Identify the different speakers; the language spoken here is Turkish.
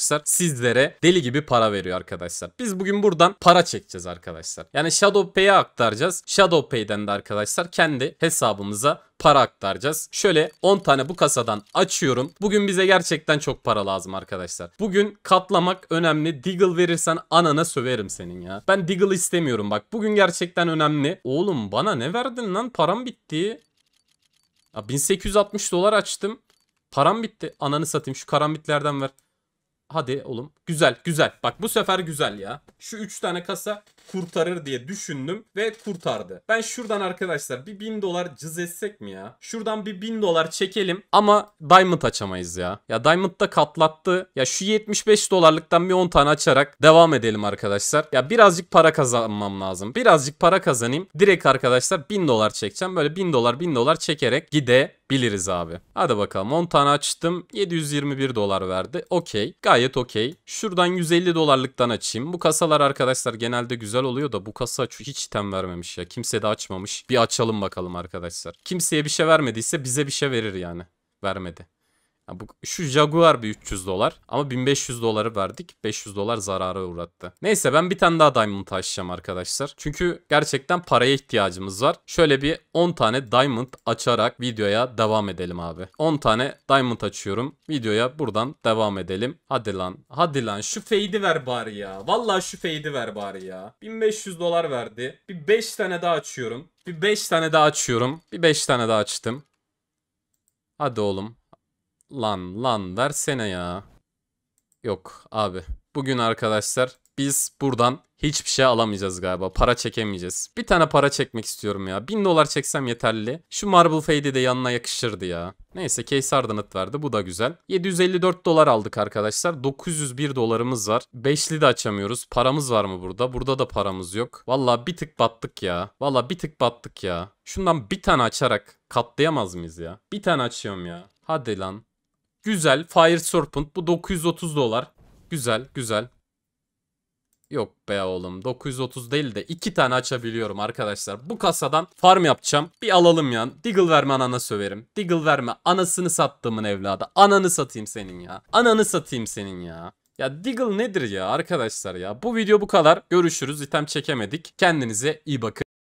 Speaker 1: arkadaşlar sizlere deli gibi para veriyor arkadaşlar. Biz bugün buradan para çekeceğiz arkadaşlar. Yani Shadow aktaracağız. shadowpay'den de arkadaşlar kendi hesabımıza para aktaracağız. Şöyle 10 tane bu kasadan açıyorum. Bugün bize gerçekten çok para lazım arkadaşlar. Bugün katlamak önemli. Diggle verirsen anana söverim senin ya. Ben Diggle istemiyorum bak. Bugün gerçekten önemli. Oğlum bana ne verdin lan? Param bitti. Ya 1860 dolar açtım. Param bitti. Ananı satayım şu karambitlerden ver. Hadi oğlum. Güzel güzel. Bak bu sefer güzel ya. Şu 3 tane kasa kurtarır diye düşündüm ve kurtardı. Ben şuradan arkadaşlar bir 1000 dolar cız etsek mi ya? Şuradan bir 1000 dolar çekelim ama diamond açamayız ya. Ya diamond da katlattı. Ya şu 75 dolarlıktan bir 10 tane açarak devam edelim arkadaşlar. Ya birazcık para kazanmam lazım. Birazcık para kazanayım. Direkt arkadaşlar 1000 dolar çekeceğim. Böyle 1000 dolar 1000 dolar çekerek gide biliriz abi. Hadi bakalım 10 tane açtım. 721 dolar verdi. Okey. Gayet okey. Şuradan 150 dolarlıktan açayım. Bu kasalar arkadaşlar genelde güzel güzel oluyor da bu kasa hiç item vermemiş ya. Kimse de açmamış. Bir açalım bakalım arkadaşlar. Kimseye bir şey vermediyse bize bir şey verir yani. Vermedi. Yani bu, şu Jaguar bir 300 dolar ama 1500 doları verdik. 500 dolar zarara uğrattı. Neyse ben bir tane daha Diamond açacağım arkadaşlar. Çünkü gerçekten paraya ihtiyacımız var. Şöyle bir 10 tane Diamond açarak videoya devam edelim abi. 10 tane Diamond açıyorum. Videoya buradan devam edelim. Hadi lan. Hadi lan şu fade'i ver bari ya. Vallahi şu fade'i ver bari ya. 1500 dolar verdi. Bir 5 tane daha açıyorum. Bir 5 tane daha açıyorum. Bir 5 tane daha açtım. Hadi oğlum. Lan lan versene ya. Yok abi. Bugün arkadaşlar biz buradan hiçbir şey alamayacağız galiba. Para çekemeyeceğiz. Bir tane para çekmek istiyorum ya. 1000 dolar çeksem yeterli. Şu Marble Fade'i de yanına yakışırdı ya. Neyse Case Ardanit verdi. Bu da güzel. 754 dolar aldık arkadaşlar. 901 dolarımız var. Beşli de açamıyoruz. Paramız var mı burada? Burada da paramız yok. Valla bir tık battık ya. Valla bir tık battık ya. Şundan bir tane açarak katlayamaz mıyız ya? Bir tane açıyorum ya. Hadi lan. Güzel. Fire Serpent. Bu 930 dolar. Güzel. Güzel. Yok be oğlum 930 değil de 2 tane açabiliyorum arkadaşlar. Bu kasadan farm yapacağım. Bir alalım ya. Diggle verme anana söverim. Diggle verme anasını sattığımın evladı. Ananı satayım senin ya. Ananı satayım senin ya. Ya Diggle nedir ya arkadaşlar ya. Bu video bu kadar. Görüşürüz. İtem çekemedik. Kendinize iyi bakın.